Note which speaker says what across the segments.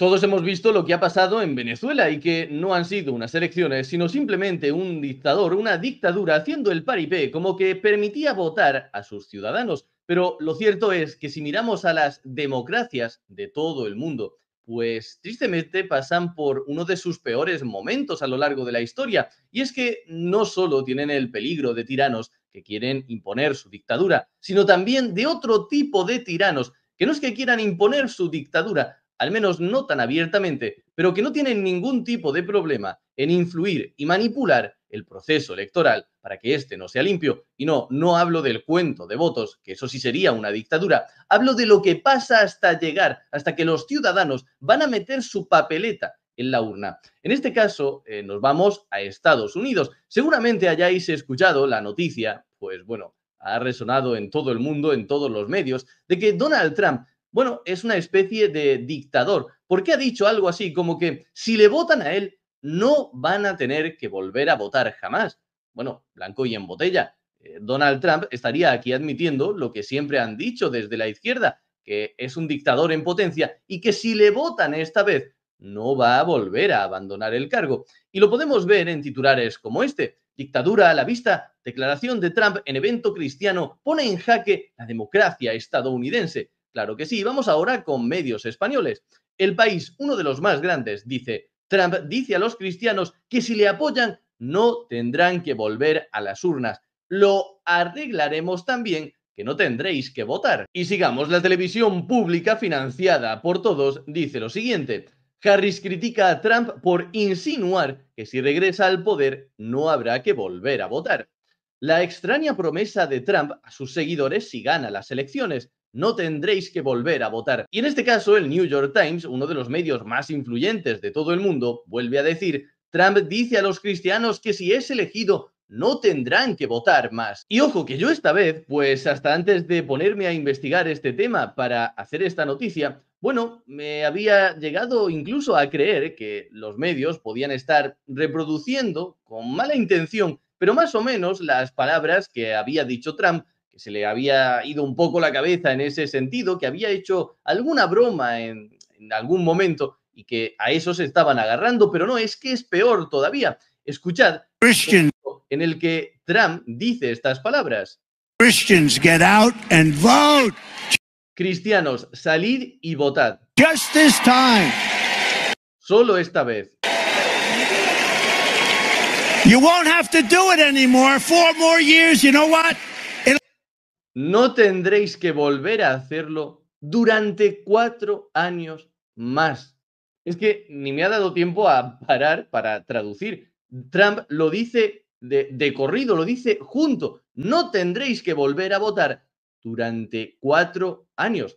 Speaker 1: Todos hemos visto lo que ha pasado en Venezuela y que no han sido unas elecciones, sino simplemente un dictador, una dictadura haciendo el paripé, como que permitía votar a sus ciudadanos. Pero lo cierto es que si miramos a las democracias de todo el mundo, pues tristemente pasan por uno de sus peores momentos a lo largo de la historia. Y es que no solo tienen el peligro de tiranos que quieren imponer su dictadura, sino también de otro tipo de tiranos que no es que quieran imponer su dictadura, al menos no tan abiertamente, pero que no tienen ningún tipo de problema en influir y manipular el proceso electoral para que éste no sea limpio. Y no, no hablo del cuento de votos, que eso sí sería una dictadura. Hablo de lo que pasa hasta llegar, hasta que los ciudadanos van a meter su papeleta en la urna. En este caso, eh, nos vamos a Estados Unidos. Seguramente hayáis escuchado la noticia, pues bueno, ha resonado en todo el mundo, en todos los medios, de que Donald Trump bueno, es una especie de dictador, porque ha dicho algo así como que si le votan a él, no van a tener que volver a votar jamás. Bueno, blanco y en botella. Eh, Donald Trump estaría aquí admitiendo lo que siempre han dicho desde la izquierda, que es un dictador en potencia y que si le votan esta vez, no va a volver a abandonar el cargo. Y lo podemos ver en titulares como este. Dictadura a la vista, declaración de Trump en evento cristiano pone en jaque la democracia estadounidense. Claro que sí. Vamos ahora con medios españoles. El país, uno de los más grandes, dice, Trump dice a los cristianos que si le apoyan no tendrán que volver a las urnas. Lo arreglaremos también que no tendréis que votar. Y sigamos, la televisión pública financiada por todos dice lo siguiente. Harris critica a Trump por insinuar que si regresa al poder no habrá que volver a votar. La extraña promesa de Trump a sus seguidores si gana las elecciones no tendréis que volver a votar. Y en este caso, el New York Times, uno de los medios más influyentes de todo el mundo, vuelve a decir, Trump dice a los cristianos que si es elegido, no tendrán que votar más. Y ojo que yo esta vez, pues hasta antes de ponerme a investigar este tema para hacer esta noticia, bueno, me había llegado incluso a creer que los medios podían estar reproduciendo con mala intención, pero más o menos las palabras que había dicho Trump que se le había ido un poco la cabeza en ese sentido, que había hecho alguna broma en, algún momento y que a eso se estaban agarrando, pero no, es que es peor todavía. Escuchad en el que Trump dice estas palabras. Cristianos, salid y votad. Just this time. Solo esta vez. You won't have to do it anymore. Four more years, you know what? no tendréis que volver a hacerlo durante cuatro años más. Es que ni me ha dado tiempo a parar para traducir. Trump lo dice de, corrido, lo dice junto. No tendréis que volver a votar durante cuatro años.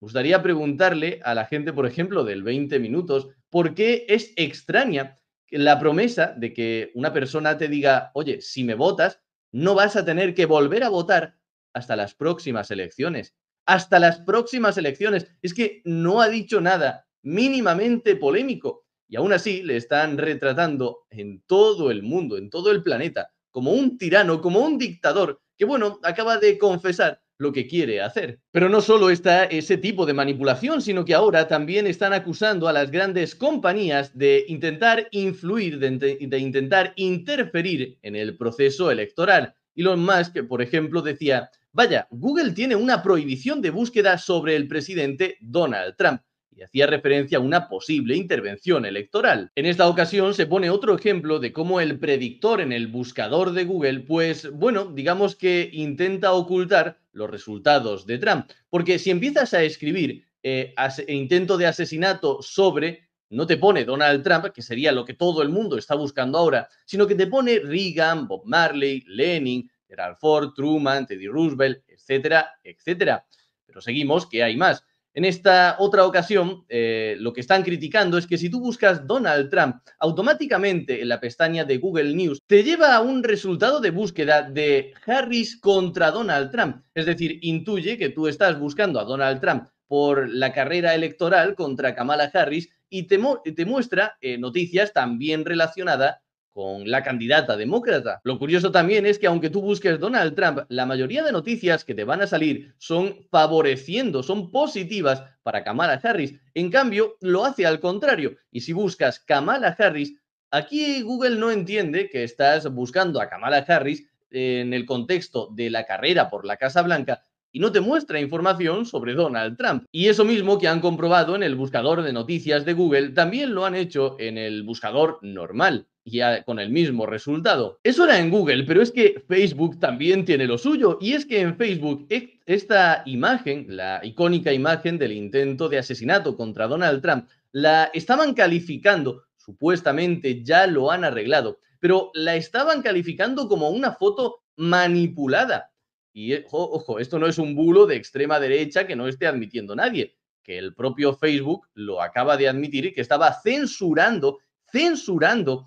Speaker 1: Me Gustaría preguntarle a la gente, por ejemplo, del 20 minutos, ¿por qué es extraña la promesa de que una persona te diga, oye, si me votas, no vas a tener que volver a votar hasta las próximas elecciones. Hasta las próximas elecciones. Es que no ha dicho nada mínimamente polémico. Y aún así le están retratando en todo el mundo, en todo el planeta, como un tirano, como un dictador, que bueno, acaba de confesar lo que quiere hacer. Pero no solo está ese tipo de manipulación, sino que ahora también están acusando a las grandes compañías de intentar influir, de, intentar interferir en el proceso electoral. y más que por ejemplo, decía Vaya, Google tiene una prohibición de búsqueda sobre el presidente Donald Trump y hacía referencia a una posible intervención electoral. En esta ocasión se pone otro ejemplo de cómo el predictor en el buscador de Google, pues bueno, digamos que intenta ocultar los resultados de Trump. Porque si empiezas a escribir eh, e intento de asesinato sobre, no te pone Donald Trump, que sería lo que todo el mundo está buscando ahora, sino que te pone Reagan, Bob Marley, Lenin, Gerald Ford, Truman, Teddy Roosevelt, etcétera, etcétera. Pero seguimos, que hay más. En esta otra ocasión, eh, lo que están criticando es que si tú buscas Donald Trump, automáticamente en la pestaña de Google News te lleva a un resultado de búsqueda de Harris contra Donald Trump. Es decir, intuye que tú estás buscando a Donald Trump por la carrera electoral contra Kamala Harris y te, muestra eh, noticias también relacionadas con la candidata demócrata. Lo curioso también es que aunque tú busques Donald Trump, la mayoría de noticias que te van a salir son favoreciendo, son positivas para Kamala Harris. En cambio, lo hace al contrario. Y si buscas Kamala Harris, aquí Google no entiende que estás buscando a Kamala Harris en el contexto de la carrera por la Casa Blanca, y no te muestra información sobre Donald Trump. Y eso mismo que han comprobado en el buscador de noticias de Google, también lo han hecho en el buscador normal y con el mismo resultado. Eso era en Google, pero es que Facebook también tiene lo suyo. Y es que en Facebook esta imagen, la icónica imagen del intento de asesinato contra Donald Trump, la estaban calificando, supuestamente ya lo han arreglado, pero la estaban calificando como una foto manipulada y eh, ojo, esto no es un bulo de extrema derecha que no esté admitiendo nadie, que el propio Facebook lo acaba de admitir y que estaba censurando, censurando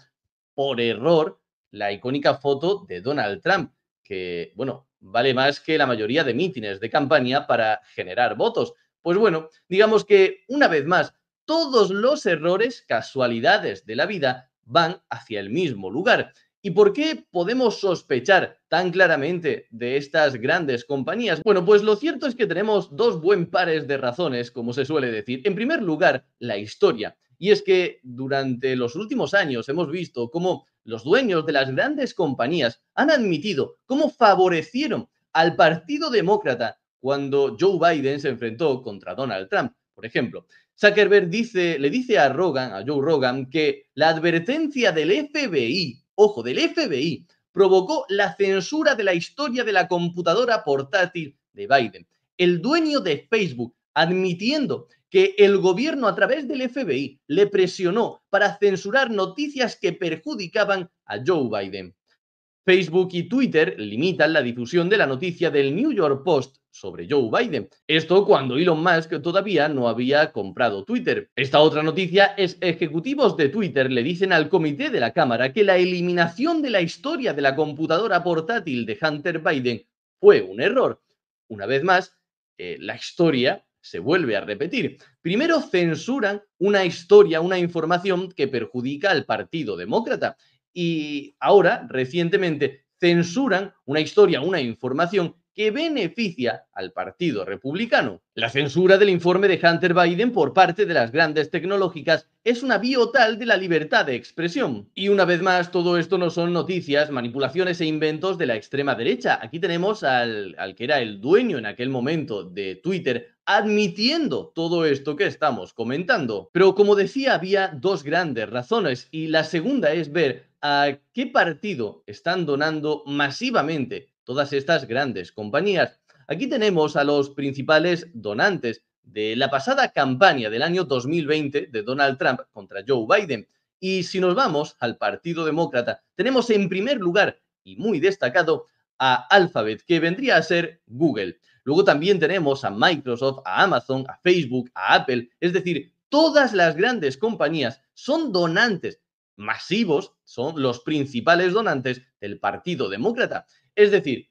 Speaker 1: por error la icónica foto de Donald Trump, que, bueno, vale más que la mayoría de mítines de campaña para generar votos. Pues bueno, digamos que una vez más, todos los errores, casualidades de la vida van hacia el mismo lugar. ¿Y por qué podemos sospechar tan claramente de estas grandes compañías? Bueno, pues lo cierto es que tenemos dos buen pares de razones, como se suele decir. En primer lugar, la historia. Y es que durante los últimos años hemos visto cómo los dueños de las grandes compañías han admitido cómo favorecieron al Partido Demócrata cuando Joe Biden se enfrentó contra Donald Trump, por ejemplo. Zuckerberg dice, le dice a Rogan, a Joe Rogan, que la advertencia del FBI ojo, del FBI, provocó la censura de la historia de la computadora portátil de Biden. El dueño de Facebook, admitiendo que el gobierno a través del FBI le presionó para censurar noticias que perjudicaban a Joe Biden. Facebook y Twitter limitan la difusión de la noticia del New York Post sobre Joe Biden. Esto cuando Elon Musk todavía no había comprado Twitter. Esta otra noticia es ejecutivos de Twitter le dicen al comité de la Cámara que la eliminación de la historia de la computadora portátil de Hunter Biden fue un error. Una vez más, eh, la historia se vuelve a repetir. Primero censuran una historia, una información que perjudica al Partido Demócrata y ahora, recientemente, censuran una historia, una información que beneficia al Partido Republicano. La censura del informe de Hunter Biden por parte de las grandes tecnológicas es una biotal de la libertad de expresión. Y una vez más, todo esto no son noticias, manipulaciones e inventos de la extrema derecha. Aquí tenemos al, al que era el dueño en aquel momento de Twitter, admitiendo todo esto que estamos comentando. Pero como decía, había dos grandes razones y la segunda es ver a qué partido están donando masivamente todas estas grandes compañías. Aquí tenemos a los principales donantes de la pasada campaña del año 2020 de Donald Trump contra Joe Biden. Y si nos vamos al Partido Demócrata, tenemos en primer lugar y muy destacado a Alphabet, que vendría a ser Google. Luego también tenemos a Microsoft, a Amazon, a Facebook, a Apple. Es decir, todas las grandes compañías son donantes masivos, son los principales donantes del Partido Demócrata. Es decir,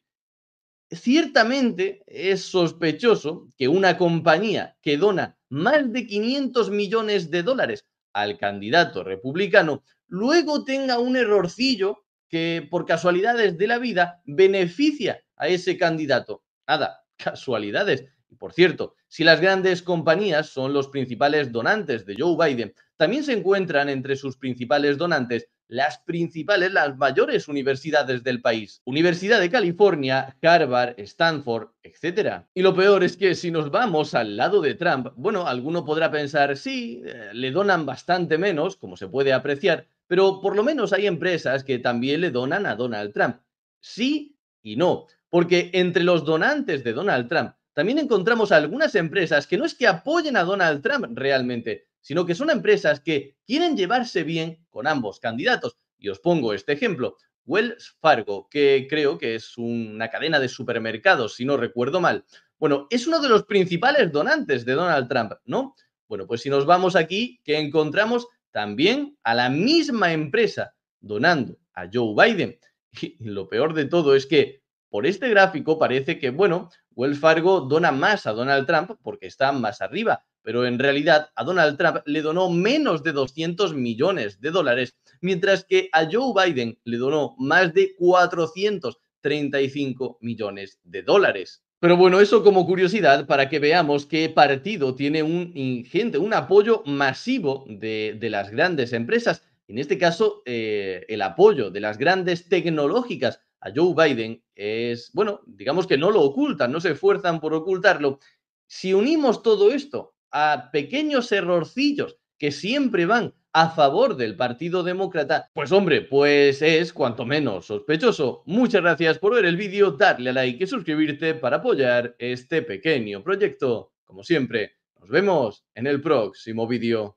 Speaker 1: ciertamente es sospechoso que una compañía que dona más de 500 millones de dólares al candidato republicano, luego tenga un errorcillo que por casualidades de la vida beneficia a ese candidato. Nada, casualidades. Y por cierto, si las grandes compañías son los principales donantes de Joe Biden, también se encuentran entre sus principales donantes las principales, las mayores universidades del país. Universidad de California, Harvard, Stanford, etc. Y lo peor es que si nos vamos al lado de Trump, bueno, alguno podrá pensar, sí, eh, le donan bastante menos, como se puede apreciar, pero por lo menos hay empresas que también le donan a Donald Trump. Sí y no porque entre los donantes de Donald Trump también encontramos algunas empresas que no es que apoyen a Donald Trump realmente, sino que son empresas que quieren llevarse bien con ambos candidatos. Y os pongo este ejemplo. Wells Fargo, que creo que es una cadena de supermercados, si no recuerdo mal. Bueno, es uno de los principales donantes de Donald Trump, ¿no? Bueno, pues si nos vamos aquí, que encontramos también a la misma empresa donando a Joe Biden. Y lo peor de todo es que por este gráfico parece que, bueno, Wells Fargo dona más a Donald Trump porque está más arriba, pero en realidad a Donald Trump le donó menos de 200 millones de dólares, mientras que a Joe Biden le donó más de 435 millones de dólares. Pero bueno, eso como curiosidad para que veamos qué partido tiene un ingente, un apoyo masivo de, las grandes empresas. En este caso, eh, el apoyo de las grandes tecnológicas, a Joe Biden es, bueno, digamos que no lo ocultan, no se esfuerzan por ocultarlo. Si unimos todo esto a pequeños errorcillos que siempre van a favor del Partido Demócrata, pues hombre, pues es cuanto menos sospechoso. Muchas gracias por ver el vídeo, darle a like y suscribirte para apoyar este pequeño proyecto. Como siempre, nos vemos en el próximo vídeo.